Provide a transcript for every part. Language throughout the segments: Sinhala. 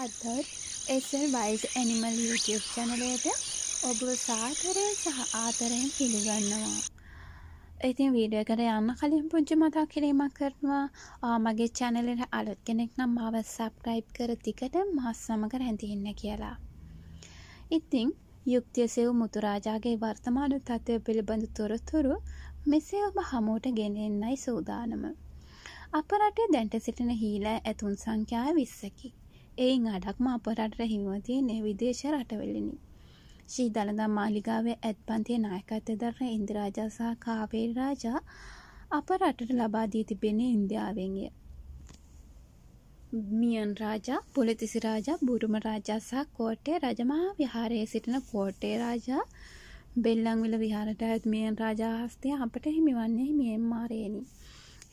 අදත් එසල් වයිස් ඇනිමල් YouTube චැනලයට ඔබ සාතරය සහ ආතරයෙන් පිළිගන්නවා. ඉතින් වීඩිය කර යන්න කලින් පුංචි මතා කිරීමක් කරනවා මගේ චැනලට අලුත් කෙනෙක් නම් මාව සබ්ටයිප් කර තිකට මස් සමඟ රැඳින්න කියලා. ඉතිං යුක්තිය සෙව් මුතුරාජාගේ වර්තමාන තත්ත්වය පිළිබඳ තොරතුරු මෙසේ ඔබ හමුවට ගෙනෙන්නයි සූදානම. අප රටේ දැන්ට සිටින හීලා ඇතුන් සංඛ්‍යාය විස්සකි. එයින් අඩක්ම අප රටට හිමිව තියෙන්නේ විදේශ රටවලිනි. ශ්‍රී දළදා මාලිගාවේ ඇත්පන්තිය නායකත්වය දරන ඉන්දිරාජා සහ කාවේරි රාජා අප රටට ලබා දී තිබෙන්නේ ඉන්දියාවෙන්ය. මියන් රාජා පුලතිසි රාජා බුරුම රාජා සහ කෝට්ටේ රජමහා විහාරයේ සිටින කෝට්ටේ රාජා බෙල්ලංවිල විහාරට ඇත් මියන් රාජා හස්තය අපට හිමිවන්නේ මියම්මාරයනි.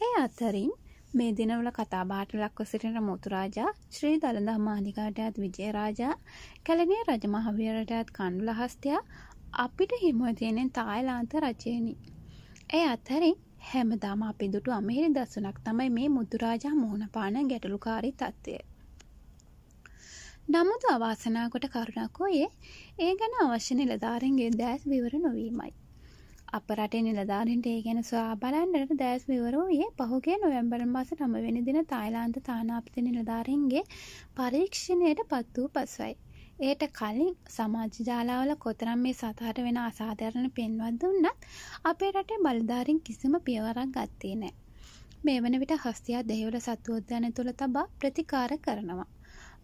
ඒ අතරින් මේ දිනවල කතා බාට ලක්ව සිටින මුතුරාජා ශ්‍රී දළදා මාධිකාටයත් විජයරාජා කැලනිය රජමහවියරටයත් කණ්ඩු ලහස්තයා අපිට හිමතියෙනෙන් තායිලාන්ත රජයනි. ඒ අත්හැරින් හැමදාම අපි දුටු අමිහිරි දස්සුනක් තමයි මේ මුදුරාජා මුහුණපාන ගැටලුකාරී තත්ත්වය. නමුත් අවාසනාකොට කරුණක්කෝයේ ඒ ගැන අවශ්‍ය නිලධාරන්ගේ දෑස් විවර නොවීමයි. අප රටේ නිලධාරින්ට ඒ ගැන සොයා බලන්නට දැස් විවරූයේ පහුගේ නොවැම්බර මස නමවෙනි දින තායිලාන්ත තානාපති නිලධාරීන්ගේ පරීක්ෂණයට පත් වූ පසුවයි. එයට කලින් සමාජ ජාලාවල කොතරම් මේ සතහට වෙන අසාධරණ පෙන්වත් දුන්නත් අපේ රටේ බලධාරින් කිසිම පියවරක් ගත්තේ නෑ. මේ වන විට හස්තියා දෙහිවල සත්වෝද්‍යාන තුළ තබා ප්‍රතිකාර කරනවා.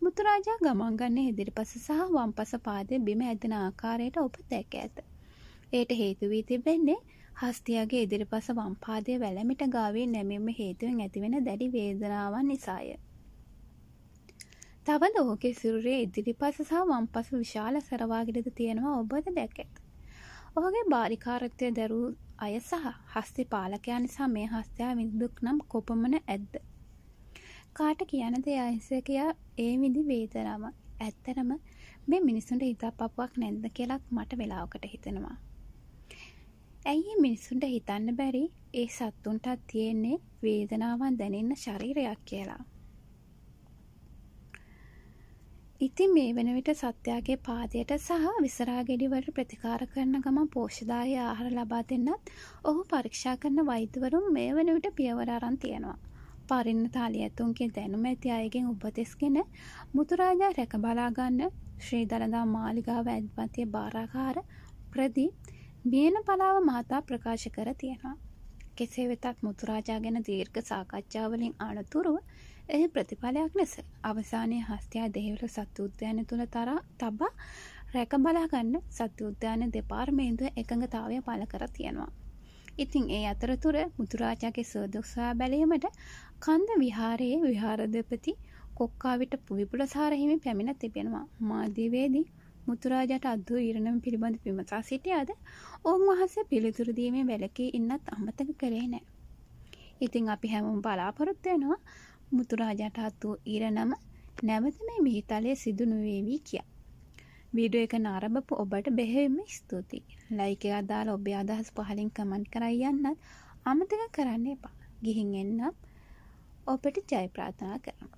මුතුරාජා ගමන්ගන්න ඉදිරිපස සහ වම්පස පාදය බිම ඇදෙන ආකාරයට ඔප දැක ඇත. එයට හේතුවී තිබෙන්නේ හස්තියාගේ ඉදිරිපස වම්පාදය වැලමිට ගාවී නැමීම හේතුවෙන් ඇතිවෙන දැඩි වේදනාවන් නිසාය. තවද ඕකේ සිරුරේ ඉදිරිපස සහ වම්පස විශාල සරවාගිරද තියෙනවා ඔබද දැකෙත්. ඔහුගේ බාරිකාරත්වය දැරූ අය සහ හස්ති පාලකයා නිසා මේ හස්තයා විදුක් නම් කොපමන ඇද්ද. කාට කියනද අහිසකයා ඒ විදි වේදනම ඇත්තරම මේ මිනිසුන්ට හිතා පපුවක් නැද්ද කියලක් මට වෙලාවකට හිතෙනවා. ඇයි මිනිස්සුන්ට හිතන්න බැරි ඒ සත්තුන්ටත් තියෙන්නේ වේදනාවන් දැනෙන්න ශරීරයක් කියලා. ඉතින් මේ වෙන විට සත්‍යයාගේ පාදයට සහ විසරා ගෙඩිවලට ප්‍රතිකාර කරන ගමන් පෝෂදාය ආහාර ලබා දෙන්නත් ඔහු පරීක්ෂා කරන වෛද්‍යවරුන් මේ වෙන විට පියවර අරන් තියෙනවා. පරින්න තාලියඇතුන්ගේ දැනුම ඇති අයගෙන් උපදෙස්ගෙන මුතුරාජා රැක බලාගන්න ශ්‍රී දළදා මාලිගාව ඇත්පතිය භාරාකාර ප්‍රදී බියනපලාව මහතා ප්‍රකාශ කර තියෙනවා. කෙසේ වෙතත් මුතුරාජා ගැන දීර්ඝ සාකච්ඡාවලින් අනතුරුව එහි ප්‍රතිඵලයක් ලෙස අවසානයේ හස්තයා දෙහිවල සත්තු උද්‍යාන තුළ තර තබා රැක බලාගන්න සත්තු උද්‍යාන දෙපාර්මේන්දුව එකඟතාවය පල කර තියෙනවා. ඉතිං ඒ අතරතුර මුතුරාජාගේ සෝදක්ෂවා බැලීමට කන්ද විහාරයේ විහාරදපති කොක්කාවිට පුවිපුලසාරහිමි පැමිණ තිබෙනවා මාධීවේදී මුතුරාජට අද්දු ඉරණම පිළිබඳ විමසා සිටියාද ඔවුන් වහන්සේ පිළිතුරු දීමේ වැලකී ඉන්නත් අමතක කරේ නෑ. ඉතිං අපි හැමෝම් බලාපොරොත්වයනවා මුතුරාජට අත්වූ ඉරණම නැවත මේ මිහිතලය සිදුනුවේවී කියා. වීඩුව එක නාරභපු ඔබට බෙහෙම ස්තුතියි. ලයික අදාල ඔබේ අදහස් පහලින් කමන් කරයි යන්නත් අමතක කරන්න එපා. ගිහින් එන්නම් ඔපට ජයප්‍රාථනා කරන්න.